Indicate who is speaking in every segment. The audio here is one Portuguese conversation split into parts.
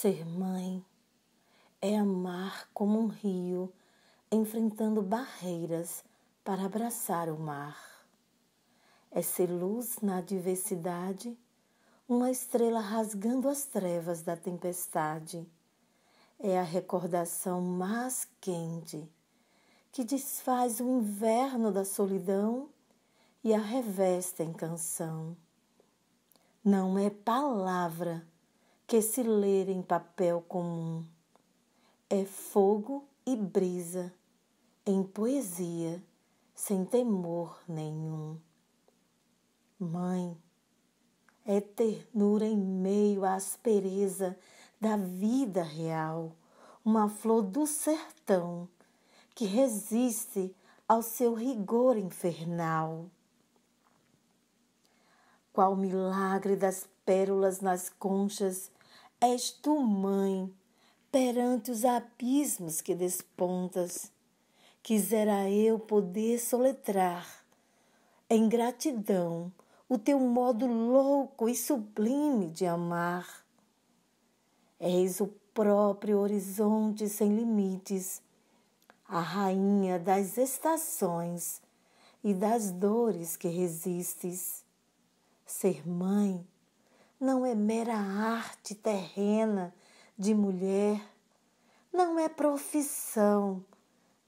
Speaker 1: Ser mãe é amar como um rio enfrentando barreiras para abraçar o mar. É ser luz na adversidade, uma estrela rasgando as trevas da tempestade. É a recordação mais quente que desfaz o inverno da solidão e a reveste em canção. Não é palavra que se ler em papel comum. É fogo e brisa, em poesia, sem temor nenhum. Mãe, é ternura em meio à aspereza da vida real, uma flor do sertão que resiste ao seu rigor infernal. Qual milagre das pérolas nas conchas És tu, mãe, perante os abismos que despontas. Quisera eu poder soletrar, em gratidão, o teu modo louco e sublime de amar. És o próprio horizonte sem limites, a rainha das estações e das dores que resistes. Ser mãe não é mera arte terrena de mulher, não é profissão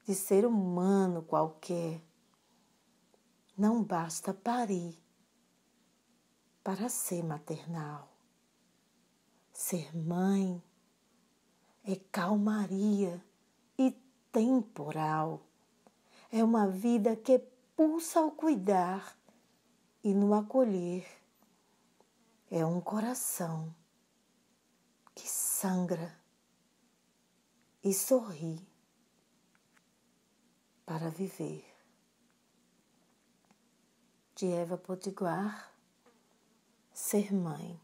Speaker 1: de ser humano qualquer. Não basta parir para ser maternal. Ser mãe é calmaria e temporal. É uma vida que pulsa ao cuidar e no acolher é um coração que sangra e sorri para viver. De Eva Potiguar, Ser Mãe.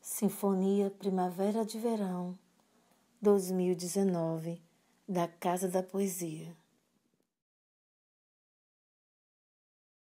Speaker 1: Sinfonia Primavera de Verão 2019, da Casa da Poesia.